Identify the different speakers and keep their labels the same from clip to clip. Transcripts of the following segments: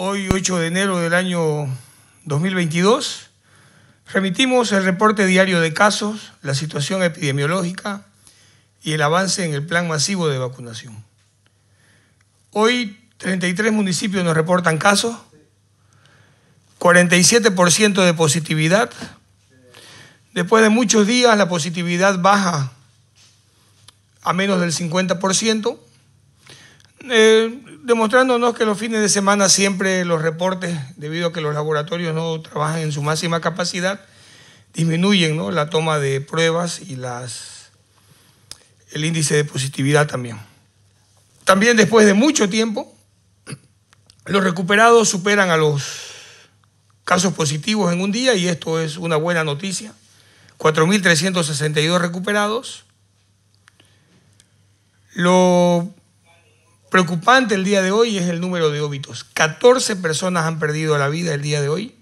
Speaker 1: hoy 8 de enero del año 2022, remitimos el reporte diario de casos, la situación epidemiológica y el avance en el plan masivo de vacunación. Hoy 33 municipios nos reportan casos, 47% de positividad. Después de muchos días la positividad baja a menos del 50% demostrándonos que los fines de semana siempre los reportes, debido a que los laboratorios no trabajan en su máxima capacidad, disminuyen la toma de pruebas y las, el índice de positividad también. También después de mucho tiempo, los recuperados superan a los casos positivos en un día y esto es una buena noticia. 4.362 recuperados. Lo Preocupante el día de hoy es el número de óbitos. 14 personas han perdido la vida el día de hoy.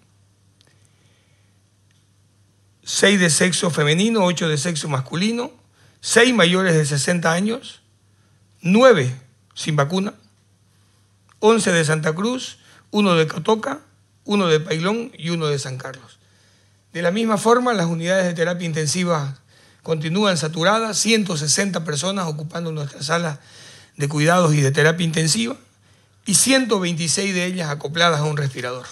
Speaker 1: 6 de sexo femenino, 8 de sexo masculino, 6 mayores de 60 años, 9 sin vacuna, 11 de Santa Cruz, 1 de Cotoca, 1 de Pailón y 1 de San Carlos. De la misma forma, las unidades de terapia intensiva continúan saturadas, 160 personas ocupando nuestras salas de cuidados y de terapia intensiva y 126 de ellas acopladas a un respirador.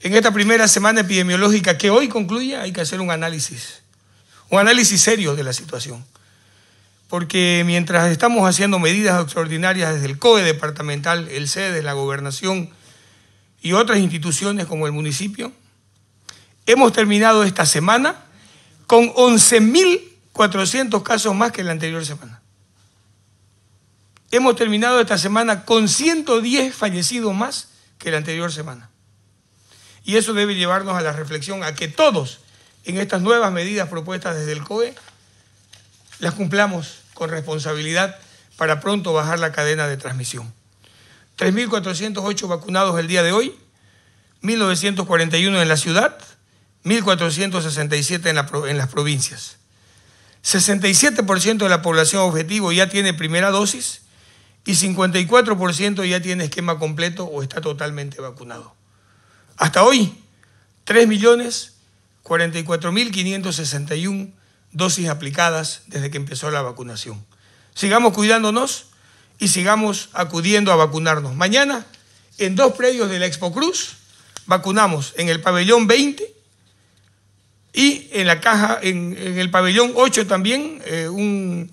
Speaker 1: En esta primera semana epidemiológica que hoy concluye hay que hacer un análisis, un análisis serio de la situación. Porque mientras estamos haciendo medidas extraordinarias desde el COE departamental, el CEDES, la gobernación y otras instituciones como el municipio, hemos terminado esta semana con 11.400 casos más que la anterior semana hemos terminado esta semana con 110 fallecidos más que la anterior semana. Y eso debe llevarnos a la reflexión, a que todos en estas nuevas medidas propuestas desde el COE las cumplamos con responsabilidad para pronto bajar la cadena de transmisión. 3.408 vacunados el día de hoy, 1.941 en la ciudad, 1.467 en, en las provincias. 67% de la población objetivo ya tiene primera dosis y 54% ya tiene esquema completo o está totalmente vacunado. Hasta hoy, 3.044.561 dosis aplicadas desde que empezó la vacunación. Sigamos cuidándonos y sigamos acudiendo a vacunarnos. Mañana, en dos predios de la Expo Cruz, vacunamos en el pabellón 20 y en la caja, en, el pabellón 8 también, eh, un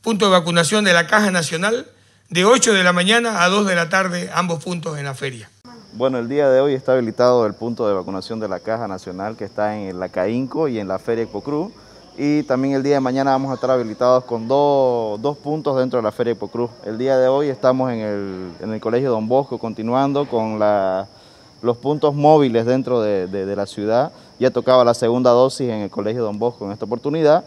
Speaker 1: punto de vacunación de la Caja Nacional de 8 de la mañana a 2 de la tarde, ambos puntos en la feria.
Speaker 2: Bueno, el día de hoy está habilitado el punto de vacunación de la Caja Nacional que está en la Caínco y en la Feria Hipocruz. Y también el día de mañana vamos a estar habilitados con dos puntos dentro de la Feria Hipocruz. El día de hoy estamos en el, Colegio Don Bosco continuando con la, los puntos móviles dentro de la ciudad. Ya tocaba la segunda dosis en el Colegio Don Bosco en esta oportunidad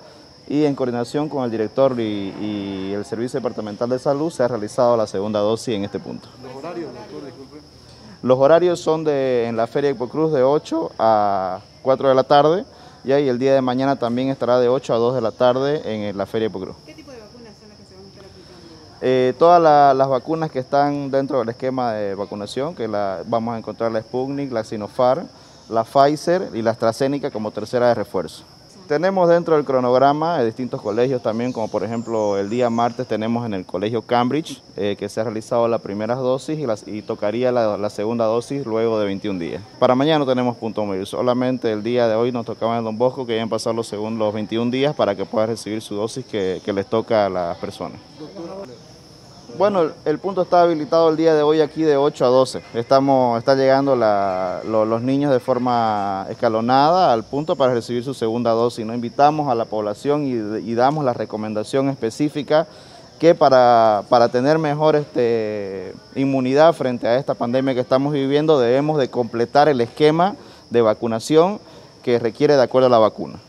Speaker 2: y en coordinación con el director y, el Servicio Departamental de Salud se ha realizado la segunda dosis en este punto. ¿Los horarios,
Speaker 1: doctor, disculpe?
Speaker 2: Los horarios son de, en la Feria Expo Cruz de 8 a 4 de la tarde y ahí el día de mañana también estará de 8 a 2 de la tarde en la Feria Expo ¿Qué tipo de vacunas son las que se van a estar aplicando? Eh, todas las vacunas que están dentro del esquema de vacunación, que la, vamos a encontrar la Sputnik, la Sinopharm, la Pfizer y la AstraZeneca como tercera de refuerzo. Tenemos dentro del cronograma distintos colegios también, como por ejemplo el día martes tenemos en el colegio Cambridge, eh, que se ha realizado la primera dosis y, tocaría la, segunda dosis luego de 21 días. Para mañana no tenemos punto medio, solamente el día de hoy nos tocaba en Don Bosco que hayan pasado los, segundos, 21 días para que pueda recibir su dosis que les toca a las personas. Bueno, el punto está habilitado el día de hoy aquí de 8 a 12. Estamos, está llegando los niños de forma escalonada al punto para recibir su segunda dosis. Nos invitamos a la población y, damos la recomendación específica que para, para tener mejor este, inmunidad frente a esta pandemia que estamos viviendo debemos de completar el esquema de vacunación
Speaker 1: que requiere de acuerdo a la vacuna.